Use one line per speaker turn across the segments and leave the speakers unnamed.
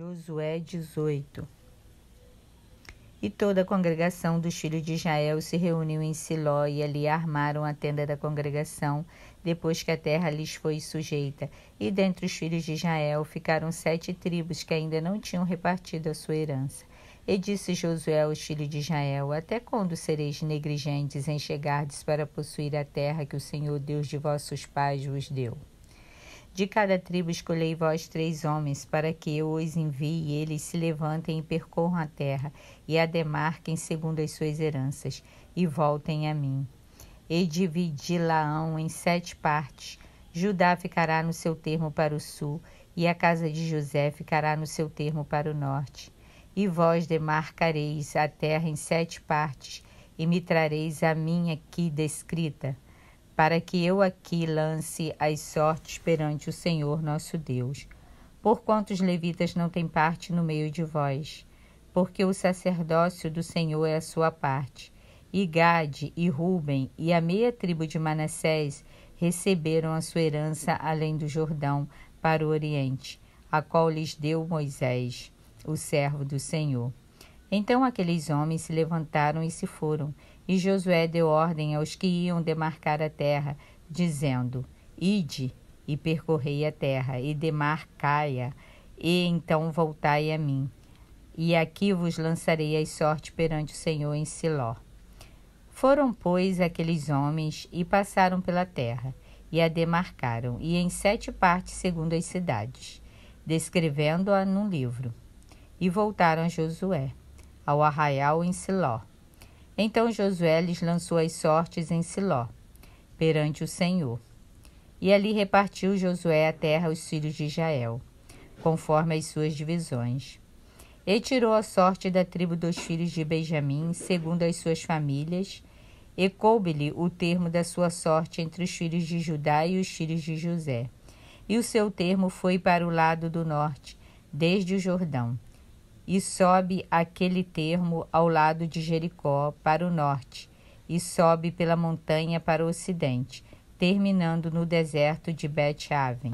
Josué 18. E toda a congregação dos filhos de Israel se reuniu em Siló e ali armaram a tenda da congregação, depois que a terra lhes foi sujeita. E dentre os filhos de Israel ficaram sete tribos que ainda não tinham repartido a sua herança. E disse Josué aos filhos de Israel: Até quando sereis negligentes em chegardes para possuir a terra que o Senhor Deus de vossos pais vos deu? De cada tribo escolhei vós três homens, para que eu os envie e eles se levantem e percorram a terra, e a demarquem segundo as suas heranças, e voltem a mim. E dividi Laão em sete partes. Judá ficará no seu termo para o sul, e a casa de José ficará no seu termo para o norte. E vós demarcareis a terra em sete partes, e me trareis a minha aqui descrita para que eu aqui lance as sortes perante o Senhor nosso Deus. Porquanto os levitas não têm parte no meio de vós, porque o sacerdócio do Senhor é a sua parte. E Gade, e Ruben, e a meia tribo de Manassés receberam a sua herança além do Jordão, para o Oriente, a qual lhes deu Moisés, o servo do Senhor. Então aqueles homens se levantaram e se foram, e Josué deu ordem aos que iam demarcar a terra, dizendo: Ide e percorrei a terra, e demarcai-a, e então voltai a mim. E aqui vos lançarei a sorte perante o Senhor em Siló. Foram, pois, aqueles homens e passaram pela terra, e a demarcaram, e em sete partes segundo as cidades, descrevendo-a num livro. E voltaram a Josué ao arraial em Siló. Então Josué lhes lançou as sortes em Siló, perante o Senhor. E ali repartiu Josué a terra aos filhos de Israel, conforme as suas divisões. E tirou a sorte da tribo dos filhos de Benjamim, segundo as suas famílias, e coube-lhe o termo da sua sorte entre os filhos de Judá e os filhos de José. E o seu termo foi para o lado do norte, desde o Jordão, e sobe aquele termo ao lado de Jericó para o norte, e sobe pela montanha para o ocidente, terminando no deserto de Bet-Aven.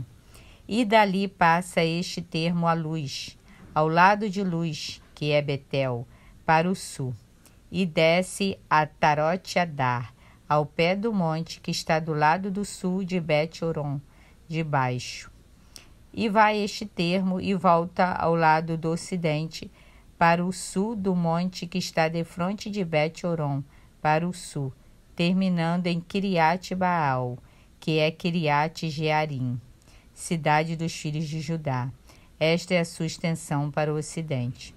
E dali passa este termo a luz, ao lado de luz, que é Betel, para o sul, e desce a Tarote Adar, ao pé do monte que está do lado do sul de Bet-Oron, de baixo e vai este termo e volta ao lado do ocidente, para o sul do monte que está de frente de Bet-Horon, para o sul, terminando em Kiriat Baal, que é Kiriat Jearim, cidade dos filhos de Judá. Esta é a sua extensão para o ocidente.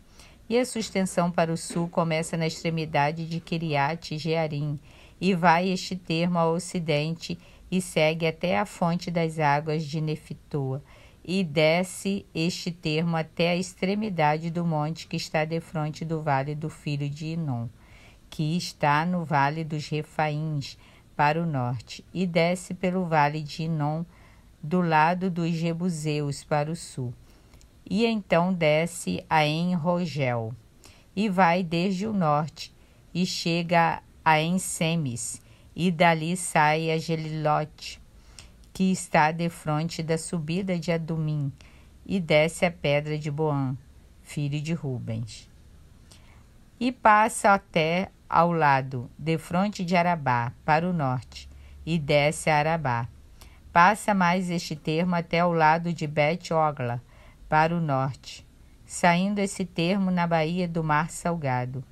E a sua extensão para o sul começa na extremidade de Kiriat Jearim, e vai este termo ao ocidente e segue até a fonte das águas de Nefitoa e desce este termo até a extremidade do monte que está defronte do vale do filho de Inom, que está no vale dos Refaíns, para o norte, e desce pelo vale de Inom, do lado dos Jebuseus, para o sul. E então desce a Enrogel, e vai desde o norte, e chega a Ensemes, e dali sai a Gelilote que está de frente da subida de Adumim e desce a pedra de Boan, filho de Rubens. E passa até ao lado, de frente de Arabá, para o norte, e desce a Arabá. Passa mais este termo até ao lado de Bet-Ogla, para o norte, saindo esse termo na baía do Mar Salgado,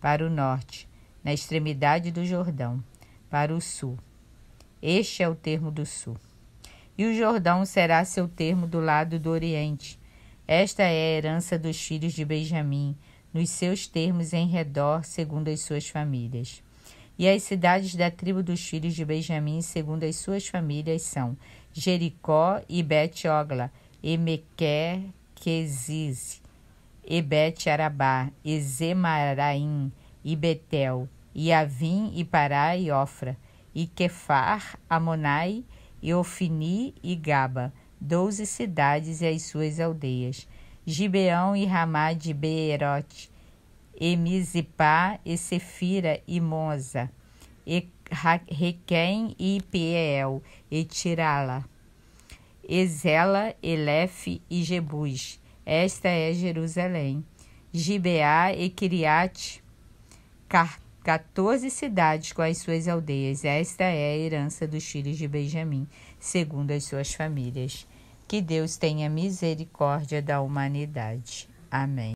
para o norte, na extremidade do Jordão, para o sul. Este é o termo do sul e o Jordão será seu termo do lado do Oriente. Esta é a herança dos filhos de Benjamim, nos seus termos em redor, segundo as suas famílias. E as cidades da tribo dos filhos de Benjamim, segundo as suas famílias, são Jericó e Bet-Ogla, Emequer, Quesiz, Ebet-Arabá, Ezemaraim e Betel, e Avim e Pará e Ofra, e Kefar, Amonai e e e Gaba, doze cidades e as suas aldeias, Gibeão e Ramá de Beerote, Emizipá e Sefira e Moza, e Requém e Piel, e Tirala, Ezela, Elefe e Jebus. Esta é Jerusalém. Gibeá e Kiriat, Car 14 cidades com as suas aldeias. Esta é a herança dos filhos de Benjamim, segundo as suas famílias. Que Deus tenha misericórdia da humanidade. Amém.